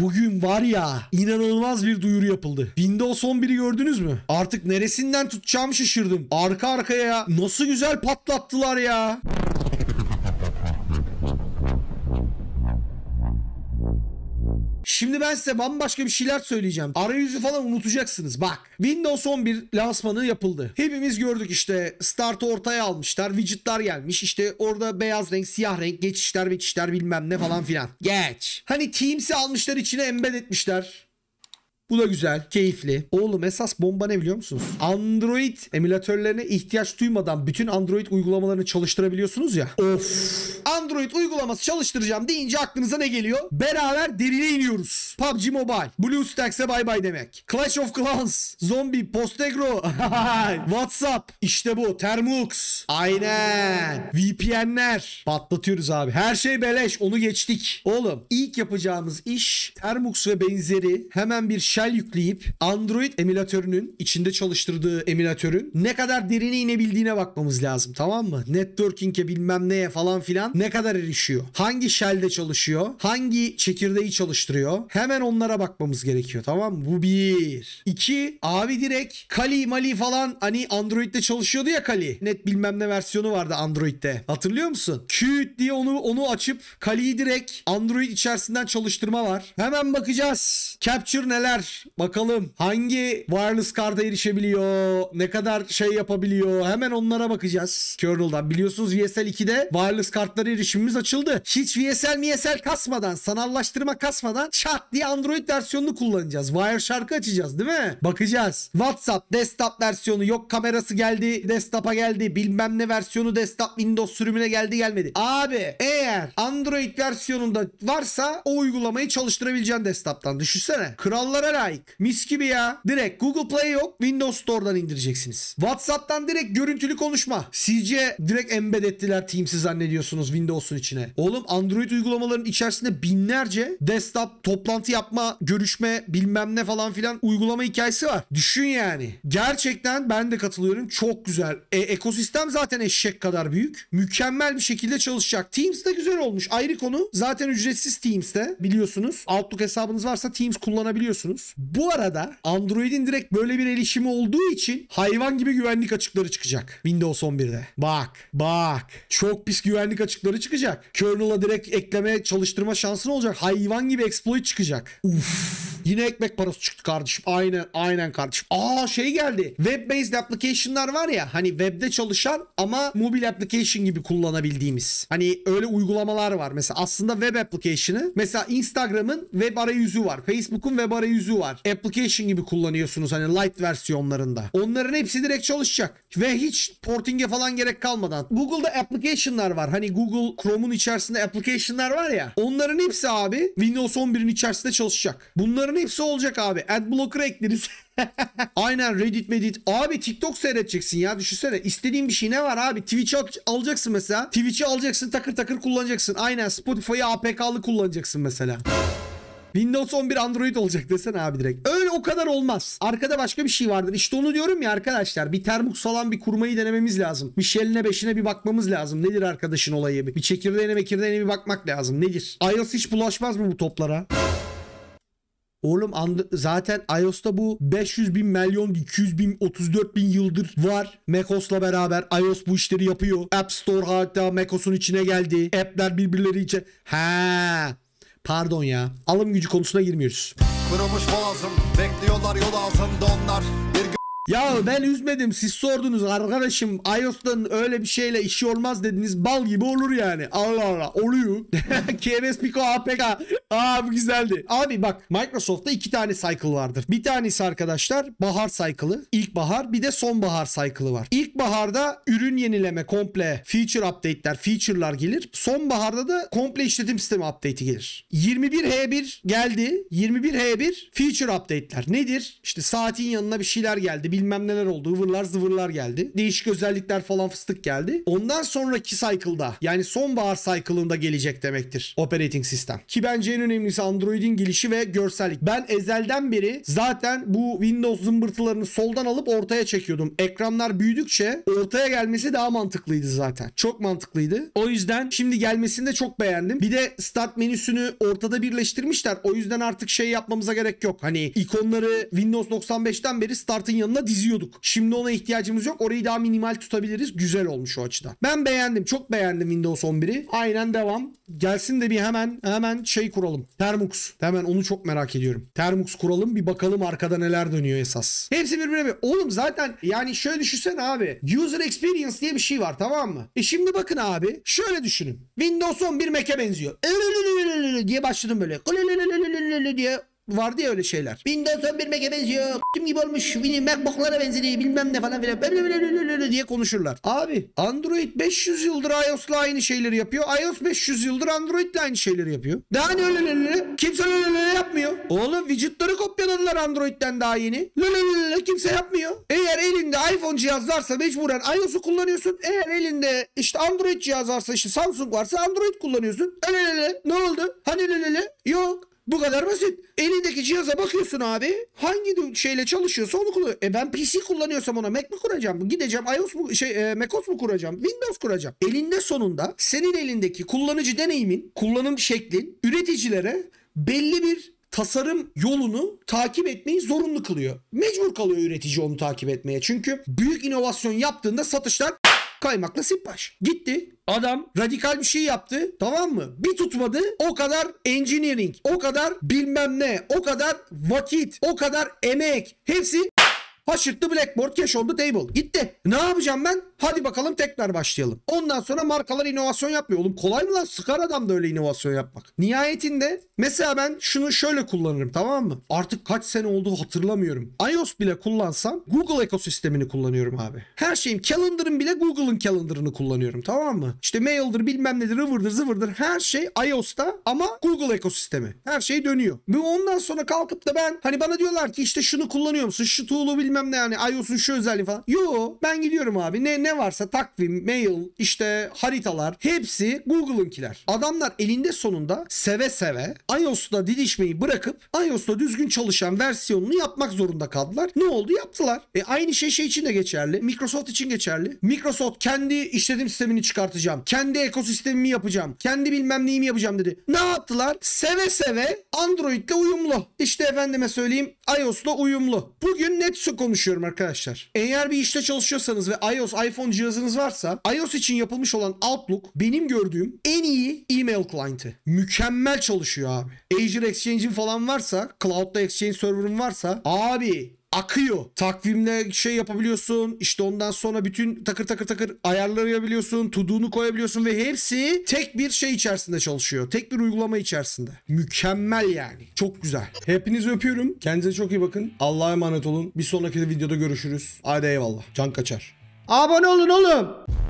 Bugün var ya inanılmaz bir duyuru yapıldı. Windows 11'i gördünüz mü? Artık neresinden tutacağım şaşırdım. Arka arkaya nasıl güzel patlattılar ya. Şimdi ben size bambaşka bir şeyler söyleyeceğim. Arayüzü falan unutacaksınız bak. Windows 11 lansmanı yapıldı. Hepimiz gördük işte startı ortaya almışlar. widgetler gelmiş. işte. orada beyaz renk, siyah renk, geçişler, geçişler bilmem ne falan filan. Geç. Hani Teams'i almışlar içine embed etmişler. Bu da güzel, keyifli. Oğlum esas bomba ne biliyor musunuz? Android emülatörlerine ihtiyaç duymadan bütün Android uygulamalarını çalıştırabiliyorsunuz ya. Of. Android uygulaması çalıştıracağım deyince aklınıza ne geliyor? Beraber derine iniyoruz. PUBG Mobile, BlueStacks'e bay bay demek. Clash of Clans, Zombie, Postegro, WhatsApp. İşte bu, Termux. Aynen. VPN'ler. Patlatıyoruz abi. Her şey beleş, onu geçtik. Oğlum ilk yapacağımız iş Termux ve benzeri hemen bir şart shell yükleyip Android emülatörünün içinde çalıştırdığı emülatörün ne kadar derine inebildiğine bakmamız lazım tamam mı? Networking'e bilmem neye falan filan ne kadar erişiyor? Hangi shell'de çalışıyor? Hangi çekirdeği çalıştırıyor? Hemen onlara bakmamız gerekiyor tamam mı? Bu bir. İki abi direkt Kali Mali falan hani Android'de çalışıyordu ya Kali. Net bilmem ne versiyonu vardı Android'de. Hatırlıyor musun? Qt diye onu onu açıp Kali'yi direkt Android içerisinden çalıştırma var. Hemen bakacağız. Capture neler? Bakalım hangi wireless karta erişebiliyor? Ne kadar şey yapabiliyor? Hemen onlara bakacağız. Kernel'dan biliyorsunuz VSL 2'de wireless kartlara erişimimiz açıldı. Hiç VSL VSL kasmadan, sanallaştırma kasmadan çat diye Android versiyonunu kullanacağız. Wireshark'ı açacağız değil mi? Bakacağız. WhatsApp desktop versiyonu yok kamerası geldi, desktop'a geldi, bilmem ne versiyonu desktop Windows sürümüne geldi gelmedi. Abi eğer Android versiyonunda varsa o uygulamayı çalıştırabileceğin desktop'tan. Düşünsene. Krallara Güzel Mis gibi ya. Direkt Google Play yok. Windows Store'dan indireceksiniz. WhatsApp'tan direkt görüntülü konuşma. Sizce direkt embed ettiler Teams'i zannediyorsunuz Windows'un içine. Oğlum Android uygulamaların içerisinde binlerce desktop toplantı yapma, görüşme bilmem ne falan filan uygulama hikayesi var. Düşün yani. Gerçekten ben de katılıyorum. Çok güzel. E, ekosistem zaten eşek kadar büyük. Mükemmel bir şekilde çalışacak. Teams de güzel olmuş. Ayrı konu. Zaten ücretsiz Teams'te biliyorsunuz. Outlook hesabınız varsa Teams kullanabiliyorsunuz alacaksınız. Bu arada Android'in direkt böyle bir erişimi olduğu için hayvan gibi güvenlik açıkları çıkacak Windows 11'de. Bak, bak. Çok pis güvenlik açıkları çıkacak. Kernel'a direkt ekleme, çalıştırma şansın olacak. Hayvan gibi exploit çıkacak. Uff. Yine ekmek parası çıktı kardeşim. Aynen aynen kardeşim. Aa şey geldi. Web based application'lar var ya hani webde çalışan ama mobil application gibi kullanabildiğimiz. Hani öyle uygulamalar var. Mesela aslında web application'ı mesela Instagram'ın web arayüzü var. Facebook'un web arayüzü var. Application gibi kullanıyorsunuz hani light versiyonlarında. Onların hepsi direkt çalışacak. Ve hiç porting'e falan gerek kalmadan. Google'da application'lar var. Hani Google Chrome'un içerisinde application'lar var ya. Onların hepsi abi Windows 11'in içerisinde çalışacak. Bunların Bunların hepsi olacak abi. Adblocker'ı ekleriz. Aynen Reddit medit. Abi TikTok seyredeceksin ya düşünsene. İstediğin bir şey ne var abi? Twitch'i alacaksın mesela. Twitch'i alacaksın takır takır kullanacaksın. Aynen Spotify'ı APK'lı kullanacaksın mesela. Windows 11 Android olacak desene abi direkt. Öyle o kadar olmaz. Arkada başka bir şey vardır. İşte onu diyorum ya arkadaşlar. Bir termux salan bir kurmayı denememiz lazım. Bir şeline beşine bir bakmamız lazım. Nedir arkadaşın olayı? Bir çekirdeğine mekirdeğine bir bakmak lazım. Nedir? iOS hiç bulaşmaz mı bu toplara? Oğlum zaten iOS'ta bu 500 bin milyon 200 bin 34 bin yıldır var. MacOS'la beraber iOS bu işleri yapıyor. App Store hatta MacOS'un içine geldi. App'ler birbirleri için. he Pardon ya. Alım gücü konusuna girmiyoruz. Kırılmış boğazım. Bekliyorlar yol altında onlar. Bir ya ben üzmedim siz sordunuz arkadaşım iOS'tan öyle bir şeyle işi olmaz dediniz bal gibi olur yani. Allah Allah oluyor. KMS Pico APK. Aa bu güzeldi. Abi bak Microsoft'ta iki tane cycle vardır. Bir tanesi arkadaşlar bahar cycle'ı. İlkbahar bir de sonbahar cycle'ı var. İlkbaharda ürün yenileme komple feature update'ler feature'lar gelir. Sonbaharda da komple işletim sistemi update'i gelir. 21H1 geldi. 21H1 feature update'ler. Nedir? İşte saatin yanına bir şeyler geldi bilmem neler oldu. Ivırlar zıvırlar geldi. Değişik özellikler falan fıstık geldi. Ondan sonraki cycle'da yani sonbahar cycle'ında gelecek demektir operating sistem. Ki bence en önemlisi Android'in gelişi ve görsellik. Ben ezelden beri zaten bu Windows zımbırtılarını soldan alıp ortaya çekiyordum. Ekranlar büyüdükçe ortaya gelmesi daha mantıklıydı zaten. Çok mantıklıydı. O yüzden şimdi gelmesini de çok beğendim. Bir de start menüsünü ortada birleştirmişler. O yüzden artık şey yapmamıza gerek yok. Hani ikonları Windows 95'ten beri startın yanına zamanla diziyorduk. Şimdi ona ihtiyacımız yok. Orayı daha minimal tutabiliriz. Güzel olmuş o açıdan. Ben beğendim. Çok beğendim Windows 11'i. Aynen devam. Gelsin de bir hemen hemen şey kuralım. Termux. Hemen onu çok merak ediyorum. Termux kuralım. Bir bakalım arkada neler dönüyor esas. Hepsi birbirine bir. Oğlum zaten yani şöyle düşünsen abi. User experience diye bir şey var tamam mı? E şimdi bakın abi. Şöyle düşünün. Windows 11 Mac'e benziyor. diye başladım böyle. diye Vardı ya öyle şeyler. Windows 11 Mac'e benziyor. Kim gibi olmuş. Macbook'lara benzediği bilmem ne falan filan. Böyle böyle böyle böyle diye konuşurlar. Abi Android 500 yıldır iOS'la aynı şeyleri yapıyor. iOS 500 yıldır Android'le aynı şeyleri yapıyor. Daha ne öyle öyle Kimse öyle öyle yapmıyor. Oğlum widgetleri kopyaladılar Android'den daha yeni. Lülülülü kimse yapmıyor. Eğer elinde iPhone cihaz varsa mecburen iOS'u kullanıyorsun. Eğer elinde işte Android cihaz varsa işte Samsung varsa Android kullanıyorsun. Öyle öyle ne oldu? Hani öyle yok. Bu kadar basit. Elindeki cihaza bakıyorsun abi. Hangi şeyle çalışıyorsa onu kullanıyor. E ben PC kullanıyorsam ona Mac mi kuracağım? Gideceğim iOS mu şey e, macOS mu kuracağım? Windows kuracağım. Elinde sonunda senin elindeki kullanıcı deneyimin, kullanım şeklin üreticilere belli bir tasarım yolunu takip etmeyi zorunlu kılıyor. Mecbur kalıyor üretici onu takip etmeye. Çünkü büyük inovasyon yaptığında satışlar Kaymakla sipaş Gitti. Adam radikal bir şey yaptı. Tamam mı? Bir tutmadı. O kadar engineering, o kadar bilmem ne, o kadar vakit, o kadar emek. Hepsi Haşırttı Blackboard, cash oldu table. Gitti. Ne yapacağım ben? Hadi bakalım tekrar başlayalım. Ondan sonra markalar inovasyon yapmıyor. Oğlum kolay mı lan? Sıkar adam da öyle inovasyon yapmak. Nihayetinde mesela ben şunu şöyle kullanırım tamam mı? Artık kaç sene oldu hatırlamıyorum. iOS bile kullansam Google ekosistemini kullanıyorum abi. Her şeyim calendar'ım bile Google'ın calendar'ını kullanıyorum tamam mı? İşte maildir bilmem nedir ıvırdır zıvırdır her şey iOS'ta ama Google ekosistemi. Her şey dönüyor. Ve ondan sonra kalkıp da ben hani bana diyorlar ki işte şunu kullanıyor musun? Şu tool'u bilmem bilmem ne yani iOS'un şu özelliği falan. Yo ben gidiyorum abi. Ne ne varsa takvim, mail, işte haritalar hepsi Google'ınkiler. Adamlar elinde sonunda seve seve iOS'ta didişmeyi bırakıp iOS'ta düzgün çalışan versiyonunu yapmak zorunda kaldılar. Ne oldu? Yaptılar. E aynı şey şey için de geçerli. Microsoft için geçerli. Microsoft kendi işletim sistemini çıkartacağım. Kendi ekosistemimi yapacağım. Kendi bilmem neyimi yapacağım dedi. Ne yaptılar? Seve seve Android'le uyumlu. İşte efendime söyleyeyim iOS'la uyumlu. Bugün Netsco'nun konuşuyorum arkadaşlar. Eğer bir işte çalışıyorsanız ve iOS, iPhone cihazınız varsa iOS için yapılmış olan Outlook benim gördüğüm en iyi e-mail client'ı. Mükemmel çalışıyor abi. Azure Exchange'in falan varsa, Cloud'da Exchange Server'ın varsa abi akıyor. Takvimle şey yapabiliyorsun. İşte ondan sonra bütün takır takır takır ayarları yapabiliyorsun. Tuduğunu koyabiliyorsun ve hepsi tek bir şey içerisinde çalışıyor. Tek bir uygulama içerisinde. Mükemmel yani. Çok güzel. Hepinizi öpüyorum. Kendinize çok iyi bakın. Allah'a emanet olun. Bir sonraki videoda görüşürüz. Hadi eyvallah. Can kaçar. Abone olun oğlum.